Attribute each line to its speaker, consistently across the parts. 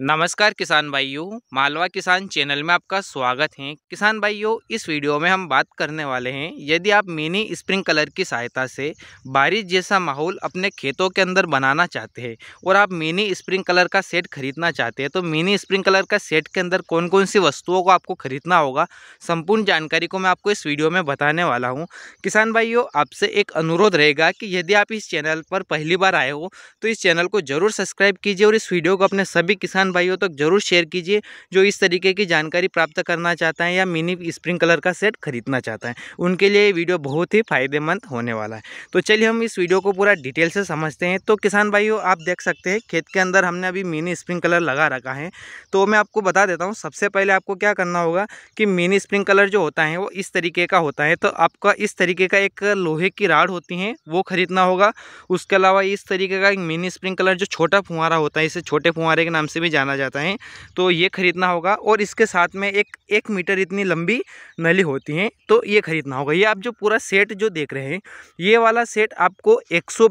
Speaker 1: नमस्कार किसान भाइयों मालवा किसान चैनल में आपका स्वागत है किसान भाइयों इस वीडियो में हम बात करने वाले हैं यदि आप मिनी स्प्रिंग कलर की सहायता से बारिश जैसा माहौल अपने खेतों के अंदर बनाना चाहते हैं और आप मिनी स्प्रिंग कलर का सेट खरीदना चाहते हैं तो मिनी स्प्रिंग कलर का सेट के अंदर कौन कौन सी वस्तुओं को आपको खरीदना होगा संपूर्ण जानकारी को मैं आपको इस वीडियो में बताने वाला हूँ किसान भाइयों आपसे एक अनुरोध रहेगा कि यदि आप इस चैनल पर पहली बार आए हो तो इस चैनल को जरूर सब्सक्राइब कीजिए और इस वीडियो को अपने सभी किसान किसान भाइयों तक तो जरूर शेयर कीजिए जो इस तरीके की जानकारी प्राप्त करना चाहता है या मिनी स्प्रिंकलर का सेट खरीदना चाहता है उनके लिए ये वीडियो बहुत ही फायदेमंद होने वाला है तो चलिए हम इस वीडियो को पूरा डिटेल से समझते हैं तो किसान भाइयों आप देख सकते हैं खेत के अंदर हमने अभी मिनी स्प्रिंकलर लगा रखा है तो मैं आपको बता देता हूँ सबसे पहले आपको क्या करना होगा कि मिनी स्प्रिंकलर जो होता है वो इस तरीके का होता है तो आपका इस तरीके का एक लोहे की राड होती है वो खरीदना होगा उसके अलावा इस तरीके का एक मिनी स्प्रिंकलर जो छोटा फुहारा होता है इसे छोटे फुहारे के नाम से भी जाना जाता है तो ये ख़रीदना होगा और इसके साथ में एक एक मीटर इतनी लंबी नली होती है तो ये ख़रीदना होगा ये आप जो पूरा सेट जो देख रहे हैं ये वाला सेट आपको एक सौ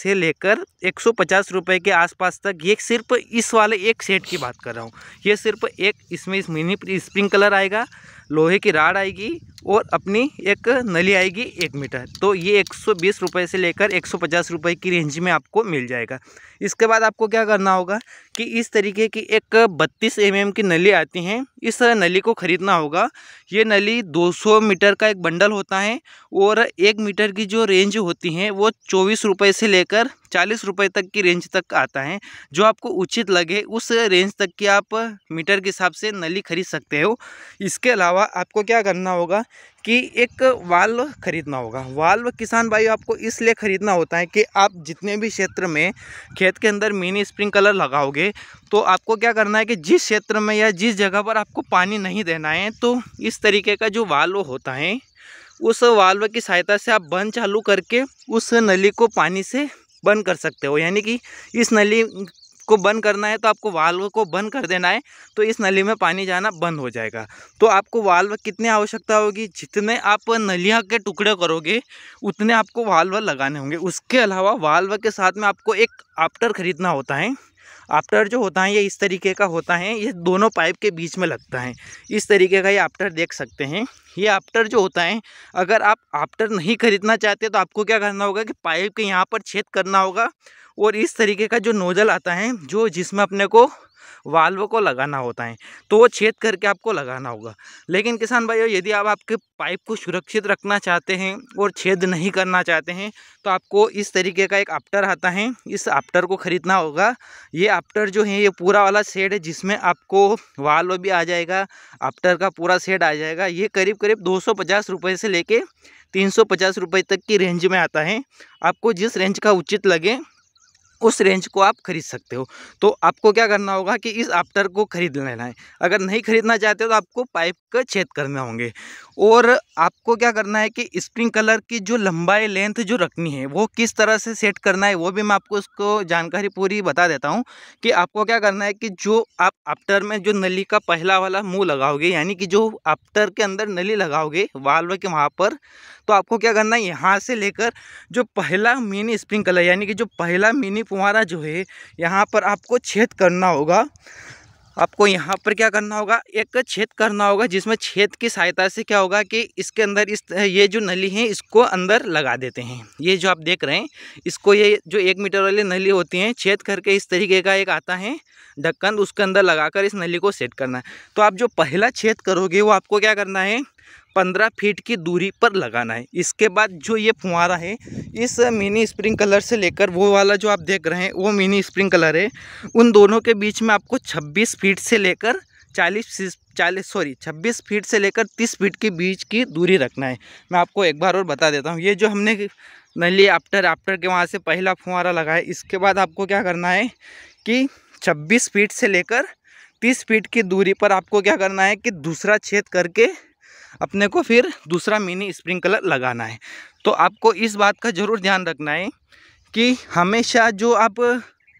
Speaker 1: से लेकर एक सौ के आसपास तक ये सिर्फ इस वाले एक सेट की बात कर रहा हूँ ये सिर्फ एक इसमें इस मिनी स्प्रिंकलर आएगा लोहे की राड आएगी और अपनी एक नली आएगी एक मीटर तो ये एक सौ बीस रुपये से लेकर एक सौ पचास रुपये की रेंज में आपको मिल जाएगा इसके बाद आपको क्या करना होगा कि इस तरीके की एक बत्तीस एम mm की नली आती हैं इस नली को ख़रीदना होगा ये नली दो सौ मीटर का एक बंडल होता है और एक मीटर की जो रेंज होती है वो चौबीस रुपये से लेकर चालीस रुपये तक की रेंज तक आता है जो आपको उचित लगे उस रेंज तक की आप मीटर के हिसाब से नली खरीद सकते हो इसके अलावा आपको क्या करना होगा कि एक वाल्व खरीदना होगा वाल्व किसान भाई आपको इसलिए खरीदना होता है कि आप जितने भी क्षेत्र में खेत के अंदर मिनी स्प्रिंकलर लगाओगे तो आपको क्या करना है कि जिस क्षेत्र में या जिस जगह पर आपको पानी नहीं देना है तो इस तरीके का जो वाल्व होता है उस वाल्व की सहायता से आप बंद चालू करके उस नली को पानी से बंद कर सकते हो यानी कि इस नली को बंद करना है तो आपको वाल्व को बंद कर देना है तो इस नली में पानी जाना बंद हो जाएगा तो आपको वाल्व कितने आवश्यकता होगी जितने आप नलिया के टुकड़े करोगे उतने आपको वाल्व लगाने होंगे उसके अलावा वाल्व के साथ में आपको एक आप्टर ख़रीदना होता है आफ्टर जो होता है ये इस तरीके का होता है ये दोनों पाइप के बीच में लगता है इस तरीके का ये आफ्टर देख सकते हैं ये आफ्टर जो होता है अगर आप आफ्टर नहीं खरीदना चाहते तो आपको क्या करना होगा कि पाइप के यहाँ पर छेद करना होगा और इस तरीके का जो नोज़ल आता है जो जिसमें अपने को वाल्व को लगाना होता है तो वो छेद करके आपको लगाना होगा लेकिन किसान भाइयों यदि आप आपके पाइप को सुरक्षित रखना चाहते हैं और छेद नहीं करना चाहते हैं तो आपको इस तरीके का एक आप्टर आता है इस आप्टर को ख़रीदना होगा ये आप्टर जो है ये पूरा वाला सेट है जिसमें आपको वाल्व भी आ जाएगा आप्टर का पूरा सेट आ जाएगा ये करीब करीब दो सौ से लेके तीन सौ तक की रेंज में आता है आपको जिस रेंज का उचित लगे उस रेंज को आप खरीद सकते हो तो आपको क्या करना होगा कि इस आफ्टर को खरीद लेना है अगर नहीं खरीदना चाहते हो तो आपको पाइप का छेद करने होंगे और आपको क्या करना है कि स्प्रिंग कलर की जो लंबाई लेंथ जो रखनी है वो किस तरह से सेट करना है वो भी मैं आपको उसको जानकारी पूरी बता देता हूँ कि आपको क्या करना है कि जो आप आफ्टर में जो नली का पहला वाला मुँह लगाओगे यानी कि जो आफ्टर के अंदर नली लगाओगे वाल्व के वहाँ पर तो आपको क्या करना है यहाँ से लेकर जो पहला मिनी स्प्रिंग कलर यानी कि जो पहला मिनी फुहारा जो है यहाँ पर आपको छेद करना होगा आपको यहाँ पर क्या करना होगा एक छेद करना होगा जिसमें छेद की सहायता से क्या होगा कि इसके अंदर इस ये जो नली है इसको अंदर लगा देते हैं ये जो आप देख रहे हैं इसको ये जो एक मीटर वाली नली होती है छेद करके इस तरीके का एक आता है ढक्कन उसके अंदर लगाकर इस नली को सेट करना है तो आप जो पहला छेद करोगे वो आपको क्या करना है पंद्रह फीट की दूरी पर लगाना है इसके बाद जो ये फुहारा है इस मिनी स्प्रिंग कलर से लेकर वो वाला जो आप देख रहे हैं वो मिनी स्प्रिंग कलर है उन दोनों के बीच में आपको छब्बीस फीट से लेकर चालीस चालीस सॉरी छब्बीस फीट से लेकर तीस फीट के बीच की दूरी रखना है मैं आपको एक बार और बता देता हूँ ये जो हमने नली आफ्टर आफ्टर के वहाँ से पहला फुहारा लगाया इसके बाद आपको क्या करना है कि छब्बीस फीट से लेकर तीस फीट की दूरी पर आपको क्या करना है कि दूसरा छेद करके अपने को फिर दूसरा मिनी स्प्रिंकलर लगाना है तो आपको इस बात का ज़रूर ध्यान रखना है कि हमेशा जो आप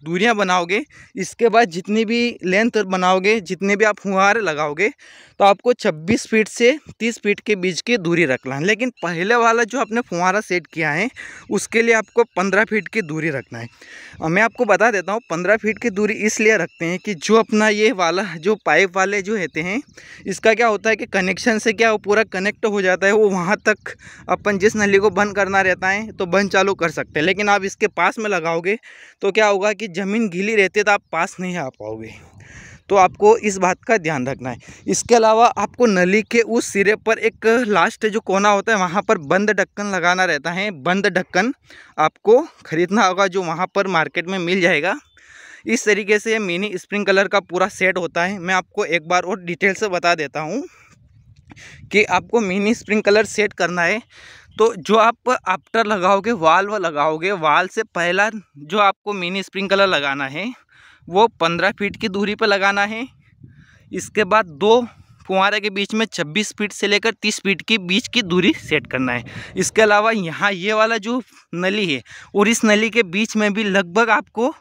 Speaker 1: दूरियाँ बनाओगे इसके बाद जितनी भी लेंथ बनाओगे जितने भी आप फुहार लगाओगे तो आपको 26 फीट से 30 फीट के बीच की दूरी रखना है लेकिन पहले वाला जो आपने फुहारा सेट किया है उसके लिए आपको 15 फीट की दूरी रखना है और मैं आपको बता देता हूँ पंद्रह फीट की दूरी इसलिए रखते हैं कि जो अपना ये वाला जो पाइप वाले जो रहते हैं इसका क्या होता है कि कनेक्शन से क्या वो पूरा कनेक्ट हो जाता है वो वहाँ तक अपन जिस नली को बंद करना रहता है तो बंद चालू कर सकते हैं लेकिन आप इसके पास में लगाओगे तो क्या होगा कि ज़मीन गीली रहती है तो आप पास नहीं आ पाओगे तो आपको इस बात का ध्यान रखना है इसके अलावा आपको नली के उस सिरे पर एक लास्ट जो कोना होता है वहाँ पर बंद ढक्कन लगाना रहता है बंद ढक्कन आपको ख़रीदना होगा जो वहाँ पर मार्केट में मिल जाएगा इस तरीके से मिनी स्प्रिंग कलर का पूरा सेट होता है मैं आपको एक बार और डिटेल से बता देता हूँ कि आपको मिनी स्प्रिंग कलर सेट करना है तो जो आप आफ्टर लगाओगे वाल लगाओगे वाल से पहला जो आपको मिनी स्प्रिंकलर लगाना है वो पंद्रह फीट की दूरी पर लगाना है इसके बाद दो फुहारे के बीच में 26 फीट से लेकर 30 फीट के बीच की दूरी सेट करना है इसके अलावा यहाँ ये वाला जो नली है और इस नली के बीच में भी लगभग आपको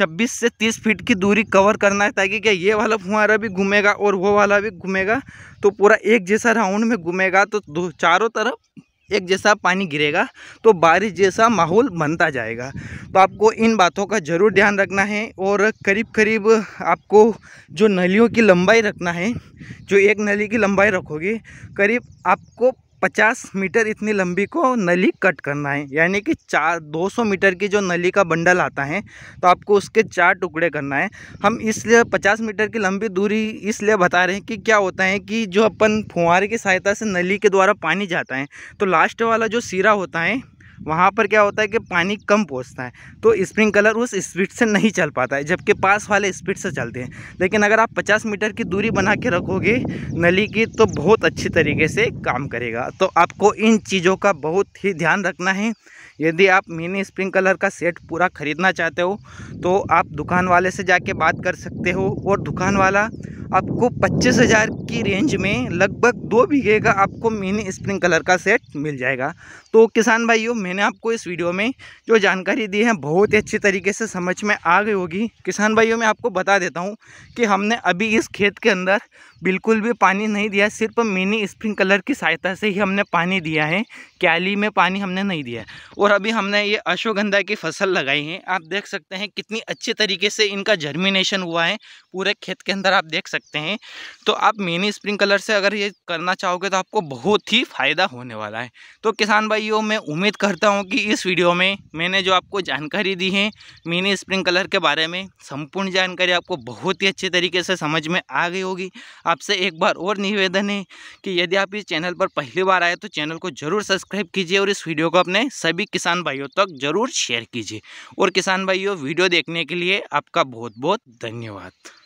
Speaker 1: 26 से 30 फीट की दूरी कवर करना है ताकि क्या ये वाला फुहारा भी घूमेगा और वो वाला भी घूमेगा तो पूरा एक जैसा राउंड में घूमेगा तो दो चारों तरफ एक जैसा पानी गिरेगा तो बारिश जैसा माहौल बनता जाएगा तो आपको इन बातों का ज़रूर ध्यान रखना है और करीब करीब आपको जो नलियों की लंबाई रखना है जो एक नली की लंबाई रखोगे करीब आपको पचास मीटर इतनी लंबी को नली कट करना है यानी कि चार दो सौ मीटर की जो नली का बंडल आता है तो आपको उसके चार टुकड़े करना है हम इसलिए पचास मीटर की लंबी दूरी इसलिए बता रहे हैं कि क्या होता है कि जो अपन फुहारे की सहायता से नली के द्वारा पानी जाता है तो लास्ट वाला जो सिरा होता है वहाँ पर क्या होता है कि पानी कम पहुँचता है तो स्प्रिंकलर उस स्पीड से नहीं चल पाता है जबकि पास वाले स्पीड से चलते हैं लेकिन अगर आप पचास मीटर की दूरी बना के रखोगे नली की तो बहुत अच्छी तरीके से काम करेगा तो आपको इन चीज़ों का बहुत ही ध्यान रखना है यदि आप मिनी स्प्रिंकलर का सेट पूरा ख़रीदना चाहते हो तो आप दुकान वाले से जाके बात कर सकते हो और दुकान वाला आपको पच्चीस हज़ार की रेंज में लगभग दो बीघे का आपको मिनी स्प्रिंकलर का सेट मिल जाएगा तो किसान भाइयों मैंने आपको इस वीडियो में जो जानकारी दी है बहुत ही अच्छी तरीके से समझ में आ गई होगी किसान भाइयों मैं आपको बता देता हूँ कि हमने अभी इस खेत के अंदर बिल्कुल भी पानी नहीं दिया सिर्फ मिनी स्प्रिंकलर की सहायता से ही हमने पानी दिया है क्याली में पानी हमने नहीं दिया और अभी हमने ये अश्वगंधा की फसल लगाई है आप देख सकते हैं कितनी अच्छे तरीके से इनका जर्मिनेशन हुआ है पूरे खेत के अंदर आप देख सकते हैं तो आप मिनी स्प्रिंकलर से अगर ये करना चाहोगे तो आपको बहुत ही फ़ायदा होने वाला है तो किसान भाइयों मैं उम्मीद करता हूँ कि इस वीडियो में मैंने जो आपको जानकारी दी है मिनी स्प्रिंकलर के बारे में संपूर्ण जानकारी आपको बहुत ही अच्छे तरीके से समझ में आ गई होगी आप आपसे एक बार और निवेदन है कि यदि आप इस चैनल पर पहली बार आए तो चैनल को जरूर सब्सक्राइब कीजिए और इस वीडियो को अपने सभी किसान भाइयों तक जरूर शेयर कीजिए और किसान भाइयों वीडियो देखने के लिए आपका बहुत बहुत धन्यवाद